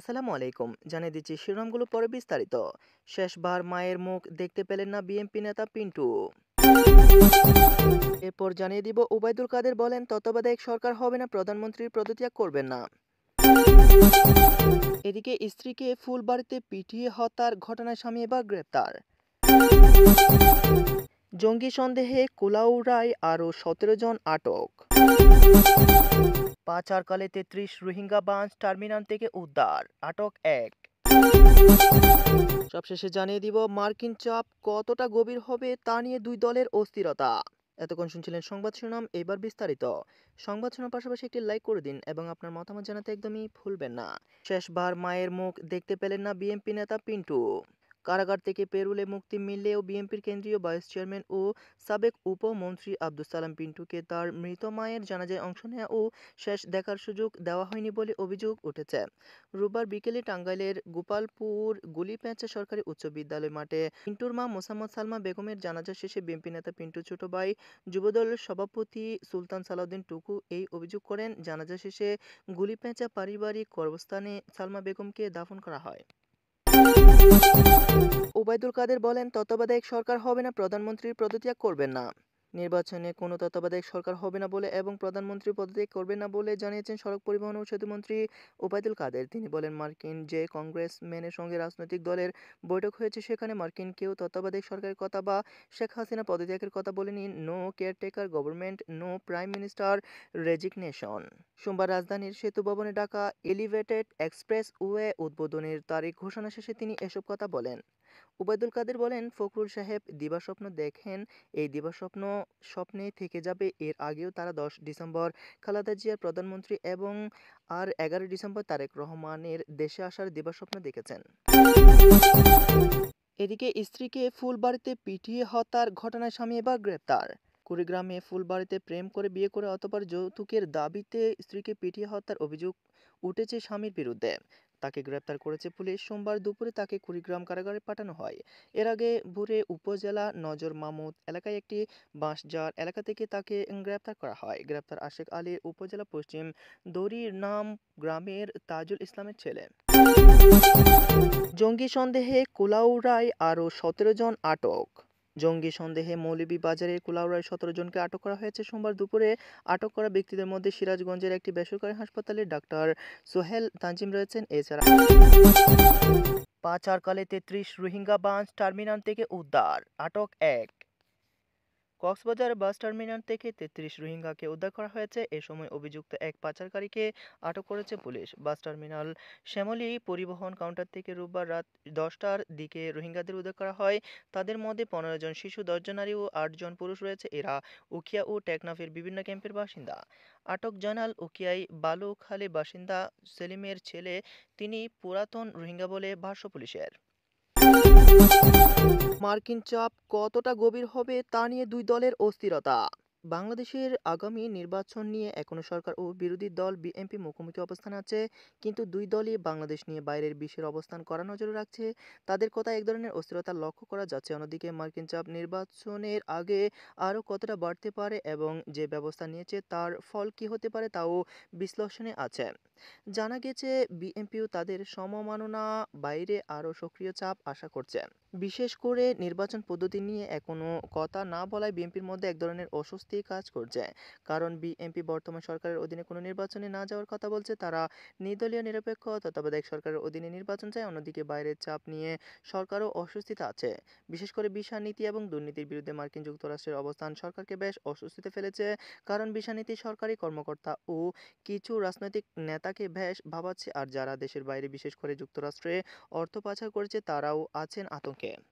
আসসালামু আলাইকুম জানিয়ে দিচ্ছি শিরোনামগুলো পরে বিস্তারিত শেষবার মায়ের মুখ দেখতে পেলেন না বিএনপি নেতা পিন্টু এরপর জানিয়ে দিব ওবায়দুল কাদের বলেন তত্ত্বাবধায়ক সরকার হবে না প্রধানমন্ত্রীর পদত্যাগ করবেন না এদিকে স্ত্রীকে ফুলবাড়িতে পিটিয়ে হত্যার ঘটনায় স্বামী এবার গ্রেপ্তার জঙ্গি সন্দেহে কুলাউড়ায় আরও সতেরো জন আটক পাচারকালে তেত্রিশ রোহিঙ্গা বাঞ্চ টার্মিনাল থেকে উদ্ধার আটক এক সবশেষে জানিয়ে দিব মার্কিন চাপ কতটা গভীর হবে তা নিয়ে দুই দলের অস্থিরতা এতক্ষণ শুনছিলেন সংবাদ শিরোনাম এবার বিস্তারিত সংবাদ শোনার পাশাপাশি একটি লাইক করে দিন এবং আপনার মতামত জানাতে একদমই ভুলবেন না শেষবার মায়ের মুখ দেখতে পেলেন না বিএমপি নেতা পিন্টু কারাগার থেকে পেরুলে মুক্তি মিললেও বিএনপির কেন্দ্রীয় ভাইস চেয়ারম্যান ও সাবেক উপমন্ত্রী আব্দুল সালাম পিন্টুকে তার মৃত মায়ের জানাজায় অংশ নেওয়া ও শেষ দেখার সুযোগ দেওয়া হয়নি বলে অভিযোগ উঠেছে রোববার বিকেলে টাঙ্গাইলের গোপালপুর গুলিপ্যাঁচা সরকারি উচ্চ বিদ্যালয় মাঠে পিন্টুর মা মোসাম্মদ সালমা বেগমের জানাজা শেষে বিএনপি নেতা পিন্টু ছোট ভাই যুবদল সভাপতি সুলতান সালাউদ্দিন টুকু এই অভিযোগ করেন জানাজা শেষে গুলিপ্যাঁচা পারিবারিক কর্মস্থানে সালমা বেগমকে দাফন করা হয় ওবায়দুল কাদের বলেন তত্ত্বাবধায়ক সরকার হবে না প্রধানমন্ত্রী পদত্যাগ করবেন না নির্বাচনে কোনো তত্ত্বাবধায়ক সরকার হবে না বলে এবং প্রধানমন্ত্রী পদত্যাগ করবে না বলে জানিয়েছেন সড়ক পরিবহন ও সেতুমন্ত্রী ওবায়দুল কাদের তিনি বলেন মার্কিন যে কংগ্রেস মেনের সঙ্গে রাজনৈতিক দলের বৈঠক হয়েছে সেখানে মার্কিন কেউ তত্ত্বাবধায়ক সরকারের কথা বা শেখ হাসিনা পদত্যাগের কথা বলেনি no caretaker government no prime minister resignation সোমবার রাজধানীর সেতু ভবনে ডাকা এলিভেটেড এক্সপ্রেস ওয়ে উদ্বোধনের তারিখ ঘোষণা শেষে তিনি এসব কথা বলেন উবায়দুল কাদের বলেন ফখরুল সাহেব দিবাস্বপ্ন দেখেন এই দিবাস্বপ্ন স্বপ্নে থেকে যাবে এর আগেও তারা দশ ডিসেম্বর খালেদা জিয়ার প্রধানমন্ত্রী এবং আর এগারো ডিসেম্বর তারেক রহমানের দেশে আসার দিবাস্বপ্ন দেখেছেন এদিকে স্ত্রীকে ফুলবাড়িতে পিটিয়ে হত্যার ঘটনায় স্বামী এবার গ্রেপ্তার কুড়িগ্রামে ফুলবাড়িতে প্রেম করে বিয়ে করে অতপর যৌতুকের দাবিতে স্ত্রীকে পিটিয়ে হত্যার অভিযোগ উঠেছে স্বামীর বিরুদ্ধে তাকে গ্রেপ্তার করেছে পুলিশ সোমবার দুপুরে তাকে কুড়িগ্রাম কারাগারে পাঠানো হয় এর আগে ভোরে উপজেলা নজর মামুদ এলাকায় একটি বাঁশজার এলাকা থেকে তাকে গ্রেপ্তার করা হয় গ্রেপ্তার আশেক আলী উপজেলা পশ্চিম দড়ির নাম গ্রামের তাজুল ইসলামের ছেলে জঙ্গি সন্দেহে কোলাউড়ায় আরও সতেরো জন আটক জঙ্গি সন্দেহে বাজারে কুলাউড়ায় সতেরো জনকে আটক করা হয়েছে সোমবার দুপুরে আটক করা ব্যক্তিদের মধ্যে সিরাজগঞ্জের একটি বেসরকারি হাসপাতালে ডাক্তার সোহেল তানজিম রয়েছেন এছাড়া পাচারকালে তেত্রিশ রোহিঙ্গা বাঞ্চ টার্মিনাল থেকে উদ্ধার আটক এক কক্সবাজার বাস টার্মিনাল থেকে তেত্রিশ রোহিঙ্গাকে উদ্ধার করা হয়েছে এ সময় অভিযুক্ত এক পাচারকারীকে আটক করেছে পুলিশ বাস টার্মিনাল শ্যামলী পরিবহন কাউন্টার থেকে রোববার রাত দশটার দিকে রোহিঙ্গাদের উদ্ধার করা হয় তাদের মধ্যে পনেরো জন শিশু দশজন নারী ও আটজন পুরুষ রয়েছে এরা উকিয়া ও টেকনাফের বিভিন্ন ক্যাম্পের বাসিন্দা আটক জানাল উকিয়াই বালুখালে বাসিন্দা সেলিমের ছেলে তিনি পুরাতন রোহিঙ্গা বলে ভাষ্য পুলিশের মার্কিন চাপ কতটা গভীর হবে তা নিয়ে দুই দলের অস্থিরতা বাংলাদেশের আগামী নির্বাচন নিয়ে এখনো সরকার ও বিরোধী দল বিএনপি মুখোমুখি অবস্থান আছে কিন্তু দুই দলই বাংলাদেশ নিয়ে বাইরের বিশ্বের অবস্থান করা নজরে রাখছে তাদের কথা এক ধরনের অস্থিরতা লক্ষ্য করা যাচ্ছে অন্যদিকে মার্কিন চাপ নির্বাচনের আগে আরও কতটা বাড়তে পারে এবং যে ব্যবস্থা নিয়েছে তার ফল কি হতে পারে তাও বিশ্লেষণে আছে জানা গেছে বিএনপিও তাদের সমমাননা বাইরে আরও সক্রিয় চাপ আশা করছে বিশেষ করে নির্বাচন পদ্ধতি নিয়ে এখনও কথা না বলায় বিএনপির মধ্যে এক ধরনের অসুস্থ ভিত্তিক কাজ করছে কারণ বিএনপি বর্তমান সরকারের অধীনে কোনো নির্বাচনে না যাওয়ার কথা বলছে তারা নির্দলীয় নিরপেক্ষ তত্ত্বাবধায়ক সরকারের অধীনে নির্বাচন চায় অন্যদিকে বাইরের চাপ নিয়ে সরকারও অস্বস্তিতে আছে বিশেষ করে ভিসা নীতি এবং দুর্নীতির বিরুদ্ধে মার্কিন যুক্তরাষ্ট্রের অবস্থান সরকারকে বেশ অস্বস্তিতে ফেলেছে কারণ ভিসা নীতি সরকারি কর্মকর্তা ও কিছু রাজনৈতিক নেতাকে বেশ ভাবাচ্ছে আর যারা দেশের বাইরে বিশেষ করে যুক্তরাষ্ট্রে অর্থ পাচার করেছে তারাও আছেন আতঙ্কে